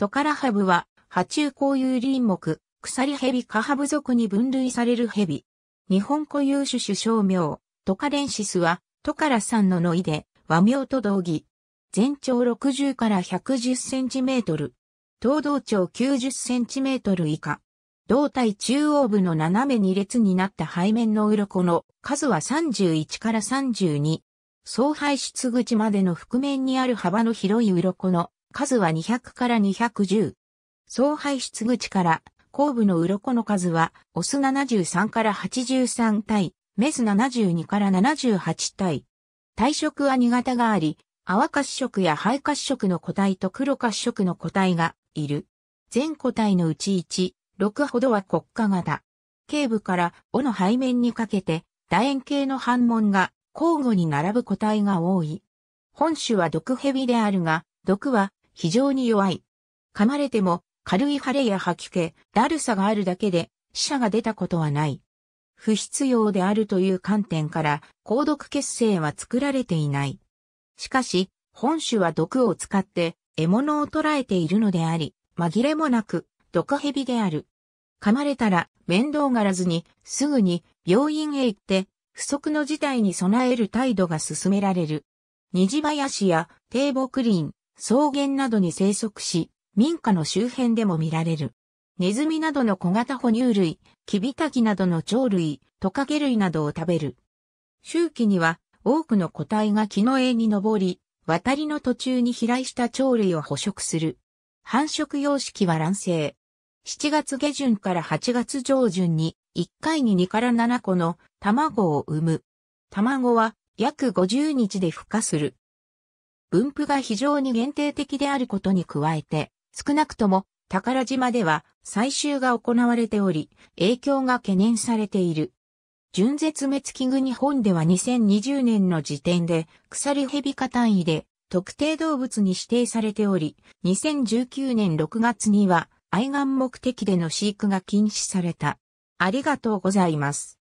トカラハブは、波中固有林木、鎖蛇カハブ属に分類される蛇。日本固有種種小名、トカレンシスは、トカラさんのノイで、和名と同義。全長60から110センチメートル。東道長90センチメートル以下。胴体中央部の斜め2列になった背面の鱗の数は31から32。総排出口までの覆面にある幅の広い鱗の数は200から210。総排出口から後部の鱗の数は、オス73から83体、メス72から78体。体色は2型があり、淡褐色や灰褐色の個体と黒褐色の個体がいる。全個体のうち1、6ほどは国家型。頸部から尾の背面にかけて、楕円形の反紋が交互に並ぶ個体が多い。本種は毒蛇であるが、毒は非常に弱い。噛まれても軽い腫れや吐き気、だるさがあるだけで死者が出たことはない。不必要であるという観点から、高毒血清は作られていない。しかし、本種は毒を使って獲物を捕らえているのであり、紛れもなく毒蛇である。噛まれたら面倒がらずにすぐに病院へ行って不測の事態に備える態度が進められる。虹林や低木林、草原などに生息し、民家の周辺でも見られる。ネズミなどの小型哺乳類、キビタキなどの鳥類、トカゲ類などを食べる。周期には多くの個体が木の枝に登り、渡りの途中に飛来した鳥類を捕食する。繁殖様式は卵生。7月下旬から8月上旬に1回に2から7個の卵を産む。卵は約50日で孵化する。分布が非常に限定的であることに加えて、少なくとも宝島では採集が行われており、影響が懸念されている。純絶滅危惧日本では2020年の時点で、鎖蛇化単位で特定動物に指定されており、2019年6月には愛玩目的での飼育が禁止された。ありがとうございます。